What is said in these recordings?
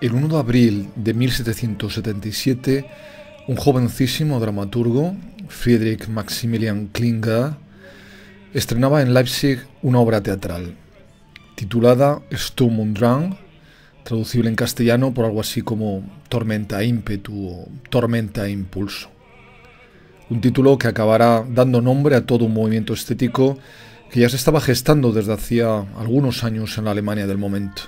El 1 de abril de 1777, un jovencísimo dramaturgo, Friedrich Maximilian Klinger, estrenaba en Leipzig una obra teatral titulada Sturm und Drang, traducible en castellano por algo así como Tormenta ímpetu o Tormenta impulso. Un título que acabará dando nombre a todo un movimiento estético que ya se estaba gestando desde hacía algunos años en la Alemania del momento.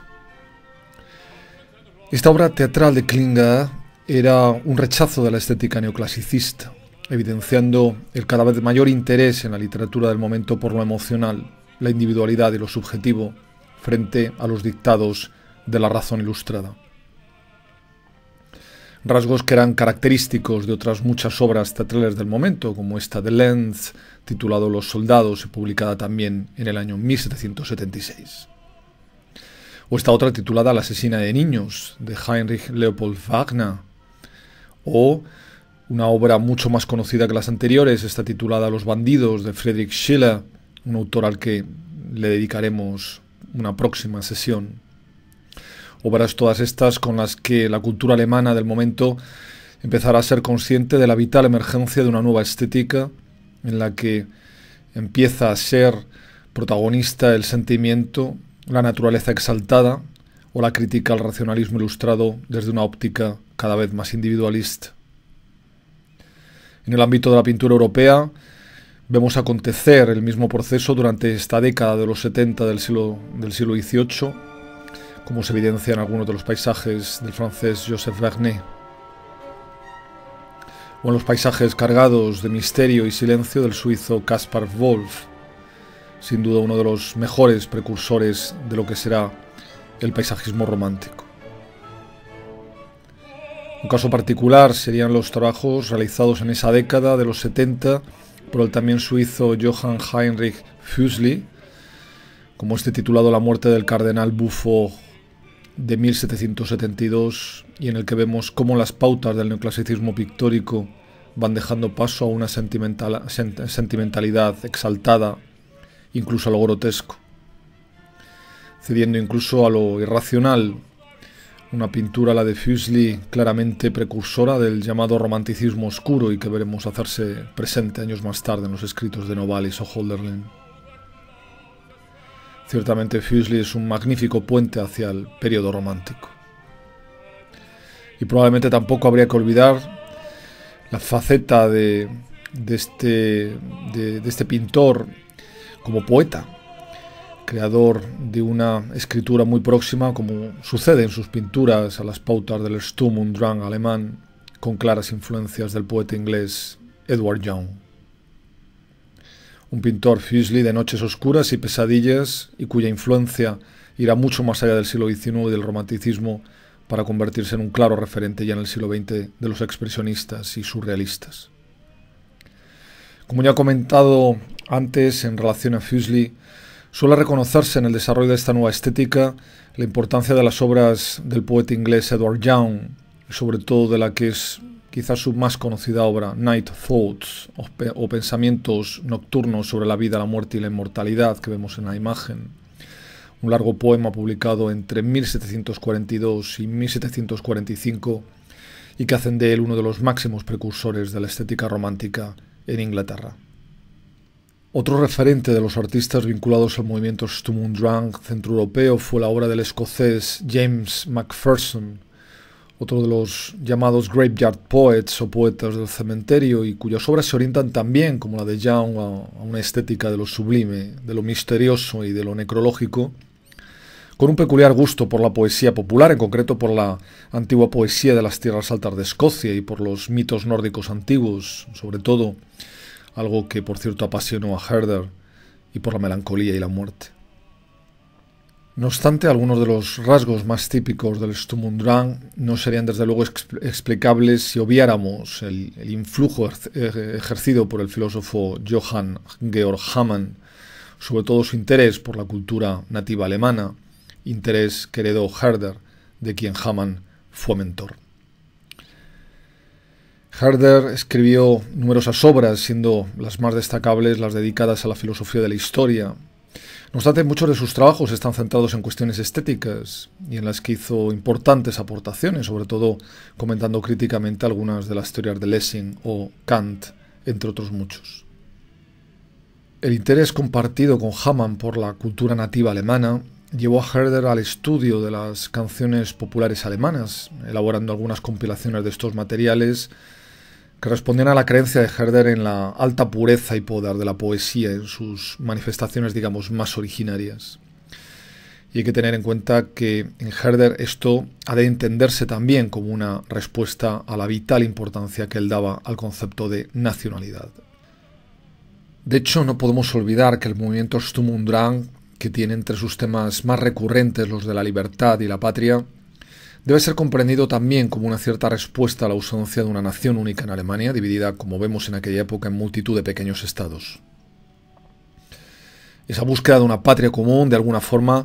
Esta obra teatral de Klinger era un rechazo de la estética neoclasicista, evidenciando el cada vez mayor interés en la literatura del momento por lo emocional, la individualidad y lo subjetivo frente a los dictados de la razón ilustrada. Rasgos que eran característicos de otras muchas obras teatrales del momento, como esta de Lenz, titulado Los Soldados y publicada también en el año 1776. O esta otra titulada La asesina de niños, de Heinrich Leopold Wagner. O una obra mucho más conocida que las anteriores, está titulada Los bandidos, de Friedrich Schiller, un autor al que le dedicaremos una próxima sesión. Obras todas estas con las que la cultura alemana del momento empezará a ser consciente de la vital emergencia de una nueva estética en la que empieza a ser protagonista el sentimiento la naturaleza exaltada o la crítica al racionalismo ilustrado desde una óptica cada vez más individualista. En el ámbito de la pintura europea vemos acontecer el mismo proceso durante esta década de los 70 del siglo, del siglo XVIII, como se evidencia en algunos de los paisajes del francés Joseph Vernet, o en los paisajes cargados de misterio y silencio del suizo Caspar Wolf, sin duda uno de los mejores precursores de lo que será el paisajismo romántico. Un caso particular serían los trabajos realizados en esa década de los 70 por el también suizo Johann Heinrich Füssli, como este titulado La muerte del cardenal Buffo de 1772 y en el que vemos cómo las pautas del neoclasicismo pictórico van dejando paso a una sentimentalidad exaltada incluso a lo grotesco, cediendo incluso a lo irracional. Una pintura, la de Fuseli, claramente precursora del llamado romanticismo oscuro y que veremos hacerse presente años más tarde en los escritos de Novalis o Holderlin. Ciertamente Fuseli es un magnífico puente hacia el periodo romántico. Y probablemente tampoco habría que olvidar la faceta de, este, de este pintor como poeta, creador de una escritura muy próxima, como sucede en sus pinturas, a las pautas del Sturm und Drang alemán, con claras influencias del poeta inglés Edward Young. Un pintor Fuseli de noches oscuras y pesadillas y cuya influencia irá mucho más allá del siglo XIX y del romanticismo para convertirse en un claro referente ya en el siglo XX de los expresionistas y surrealistas. Como ya he comentado antes en relación a Fuseli, suele reconocerse en el desarrollo de esta nueva estética la importancia de las obras del poeta inglés Edward Young, sobre todo de la que es quizás su más conocida obra, Night Thoughts, o, pensamientos nocturnos sobre la vida, la muerte y la inmortalidad que vemos en la imagen. Un largo poema publicado entre 1742 y 1745 y que hacen de él uno de los máximos precursores de la estética romántica en Inglaterra. Otro referente de los artistas vinculados al movimiento Sturm centroeuropeo fue la obra del escocés James Macpherson, otro de los llamados graveyard poets o poetas del cementerio y cuyas obras se orientan también, como la de Young, a una estética de lo sublime, de lo misterioso y de lo necrológico, con un peculiar gusto por la poesía popular, en concreto por la antigua poesía de las tierras altas de Escocia y por los mitos nórdicos antiguos, sobre todo algo que por cierto apasionó a Herder, y por la melancolía y la muerte. No obstante, algunos de los rasgos más típicos del Drang no serían desde luego explicables si obviáramos el, el influjo er-, er-, ejercido por el filósofo Johann Georg Hamann, sobre todo su interés por la cultura nativa alemana, interés que Herder, de quien Hamann fue mentor. Herder escribió numerosas obras, siendo las más destacables las dedicadas a la filosofía de la historia. No obstante, muchos de sus trabajos están centrados en cuestiones estéticas y en las que hizo importantes aportaciones, sobre todo comentando críticamente algunas de las teorías de Lessing o Kant, entre otros muchos. El interés compartido con Hamann por la cultura nativa alemana llevó a Herder al estudio de las canciones populares alemanas, elaborando algunas compilaciones de estos materiales que respondían a la creencia de Herder en la alta pureza y poder de la poesía en sus manifestaciones, digamos, más originarias. Y hay que tener en cuenta que en Herder esto ha de entenderse también como una respuesta a la vital importancia que él daba al concepto de nacionalidad. De hecho, no podemos olvidar que el movimiento Sturm und Drang que tiene entre sus temas más recurrentes los de la libertad y la patria, debe ser comprendido también como una cierta respuesta a la ausencia de una nación única en Alemania, dividida, como vemos en aquella época, en multitud de pequeños estados. Esa búsqueda de una patria común, de alguna forma,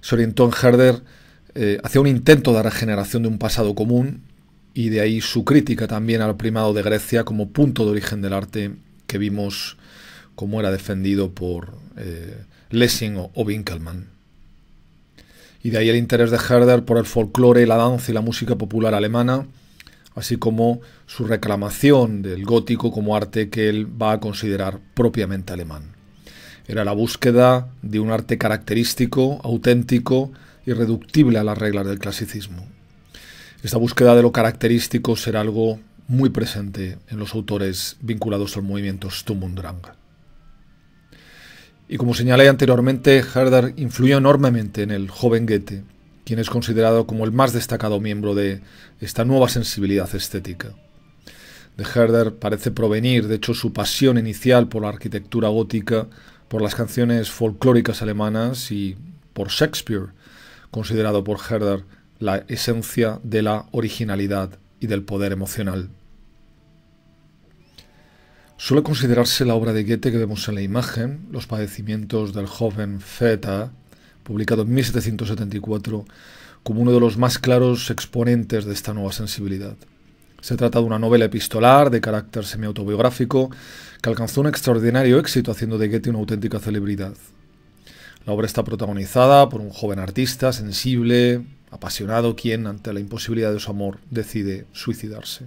se orientó en Herder eh, hacia un intento de regeneración de un pasado común, y de ahí su crítica también al primado de Grecia como punto de origen del arte que vimos como era defendido por eh, Lessing o, Winkelmann. Y de ahí el interés de Herder por el folclore, la danza y la música popular alemana, así como su reclamación del gótico como arte que él va a considerar propiamente alemán. Era la búsqueda de un arte característico, auténtico, irreductible a las reglas del clasicismo. Esta búsqueda de lo característico será algo muy presente en los autores vinculados al movimiento Sturm und Drang. Y como señalé anteriormente, Herder influyó enormemente en el joven Goethe, quien es considerado como el más destacado miembro de esta nueva sensibilidad estética. De Herder parece provenir, de hecho, su pasión inicial por la arquitectura gótica, por las canciones folclóricas alemanas y por Shakespeare, considerado por Herder la esencia de la originalidad y del poder emocional. Suele considerarse la obra de Goethe que vemos en la imagen, Los padecimientos del joven Feta, publicado en 1774, como uno de los más claros exponentes de esta nueva sensibilidad. Se trata de una novela epistolar de carácter semiautobiográfico que alcanzó un extraordinario éxito haciendo de Goethe una auténtica celebridad. La obra está protagonizada por un joven artista sensible, apasionado, quien, ante la imposibilidad de su amor, decide suicidarse.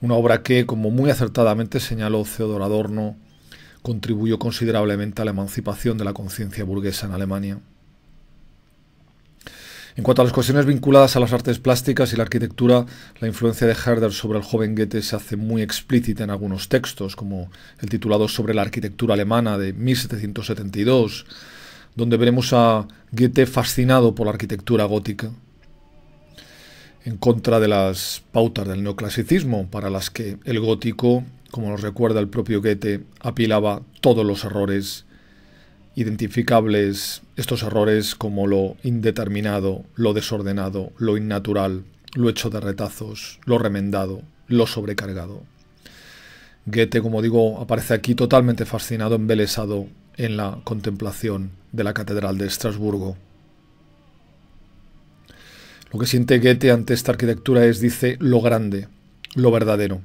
Una obra que, como muy acertadamente señaló Theodor Adorno, contribuyó considerablemente a la emancipación de la conciencia burguesa en Alemania. En cuanto a las cuestiones vinculadas a las artes plásticas y la arquitectura, la influencia de Herder sobre el joven Goethe se hace muy explícita en algunos textos, como el titulado Sobre la arquitectura alemana de 1772, donde veremos a Goethe fascinado por la arquitectura gótica en contra de las pautas del neoclasicismo, para las que el gótico, como nos recuerda el propio Goethe, apilaba todos los errores identificables, estos errores como lo indeterminado, lo desordenado, lo innatural, lo hecho de retazos, lo remendado, lo sobrecargado. Goethe, como digo, aparece aquí totalmente fascinado, embelesado en la contemplación de la Catedral de Estrasburgo. Lo que siente Goethe ante esta arquitectura es, dice, lo grande, lo verdadero.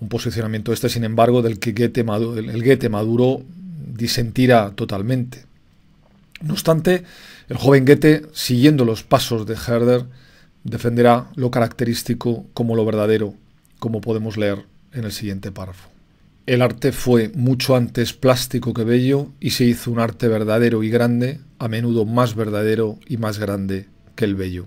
Un posicionamiento este, sin embargo, del que Goethe maduro, el Goethe maduro disentirá totalmente. No obstante, el joven Goethe, siguiendo los pasos de Herder, defenderá lo característico como lo verdadero, como podemos leer en el siguiente párrafo. El arte fue mucho antes plástico que bello y se hizo un arte verdadero y grande, a menudo más verdadero y más grande que el bello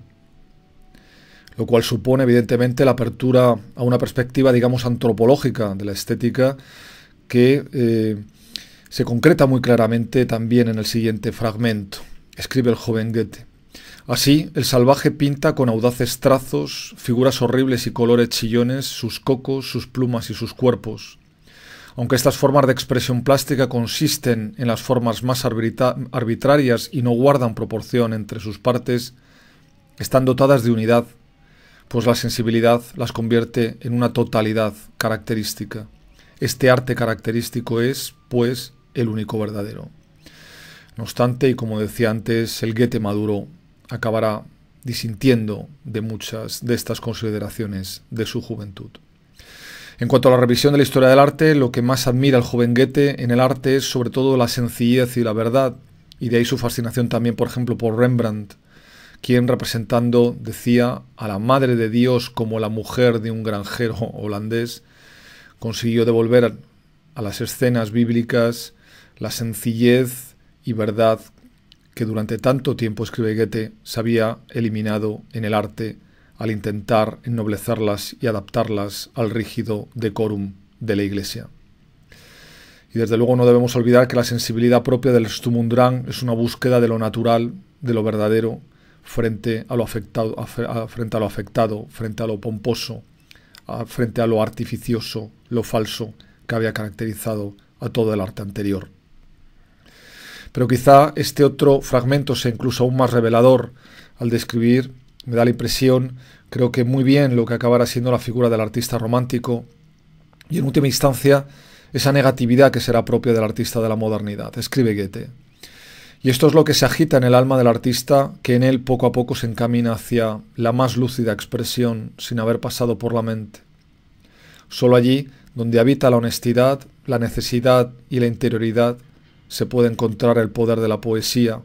lo cual supone evidentemente la apertura a una perspectiva, digamos, antropológica de la estética que eh, se concreta muy claramente también en el siguiente fragmento. Escribe el joven Goethe. Así, el salvaje pinta con audaces trazos, figuras horribles y colores chillones, sus cocos, sus plumas y sus cuerpos. Aunque estas formas de expresión plástica consisten en las formas más arbitrarias y no guardan proporción entre sus partes, están dotadas de unidad pues la sensibilidad las convierte en una totalidad característica. Este arte característico es, pues, el único verdadero. No obstante, y como decía antes, el Goethe maduro acabará disintiendo de muchas de estas consideraciones de su juventud. En cuanto a la revisión de la historia del arte, lo que más admira el joven Goethe en el arte es sobre todo la sencillez y la verdad, y de ahí su fascinación también, por ejemplo, por Rembrandt, quien representando, decía, a la Madre de Dios como la mujer de un granjero holandés, consiguió devolver a las escenas bíblicas la sencillez y verdad que durante tanto tiempo, escribe Goethe, se había eliminado en el arte al intentar ennoblecerlas y adaptarlas al rígido decorum de la Iglesia. Y desde luego no debemos olvidar que la sensibilidad propia del Stumundrang es una búsqueda de lo natural, de lo verdadero, frente a lo afectado, frente a lo afectado, frente a lo pomposo, frente a lo artificioso, lo falso que había caracterizado a todo el arte anterior. Pero quizá este otro fragmento sea incluso aún más revelador al describir, me da la impresión, creo que muy bien lo que acabará siendo la figura del artista romántico y en última instancia esa negatividad que será propia del artista de la modernidad. Escribe Goethe. Y esto es lo que se agita en el alma del artista, que en él poco a poco se encamina hacia la más lúcida expresión sin haber pasado por la mente. Solo allí, donde habita la honestidad, la necesidad y la interioridad, se puede encontrar el poder de la poesía,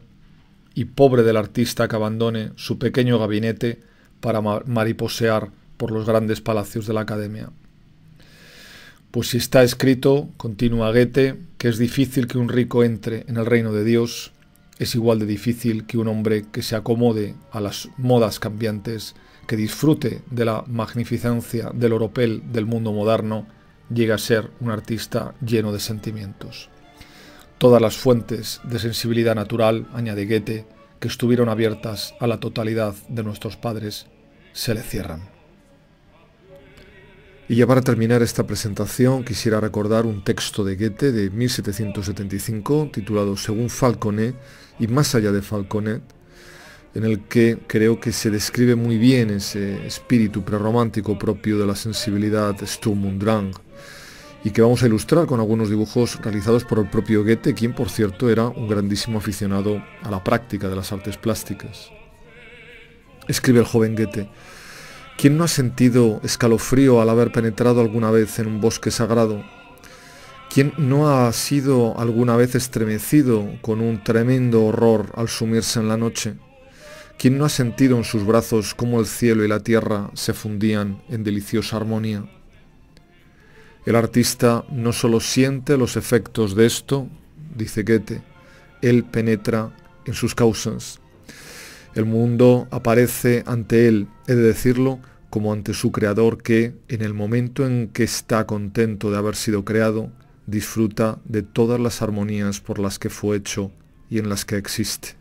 y pobre del artista que abandone su pequeño gabinete para mariposear por los grandes palacios de la academia. Pues si está escrito, continúa Goethe, que es difícil que un rico entre en el reino de Dios, es igual de difícil que un hombre que se acomode a las modas cambiantes, que disfrute de la magnificencia del oropel del mundo moderno, llegue a ser un artista lleno de sentimientos. Todas las fuentes de sensibilidad natural, añade Goethe, que estuvieron abiertas a la totalidad de nuestros padres, se le cierran. Y ya para terminar esta presentación quisiera recordar un texto de Goethe de 1775 titulado Según Falconet y más allá de Falconet, en el que creo que se describe muy bien ese espíritu prerromántico propio de la sensibilidad Sturm und Drang y que vamos a ilustrar con algunos dibujos realizados por el propio Goethe, quien por cierto era un grandísimo aficionado a la práctica de las artes plásticas. Escribe el joven Goethe, ¿Quién no ha sentido escalofrío al haber penetrado alguna vez en un bosque sagrado? ¿Quién no ha sido alguna vez estremecido con un tremendo horror al sumirse en la noche? ¿Quién no ha sentido en sus brazos cómo el cielo y la tierra se fundían en deliciosa armonía? El artista no solo siente los efectos de esto, dice Goethe, él penetra en sus causas. El mundo aparece ante él, he de decirlo, como ante su creador que, en el momento en que está contento de haber sido creado, disfruta de todas las armonías por las que fue hecho y en las que existe.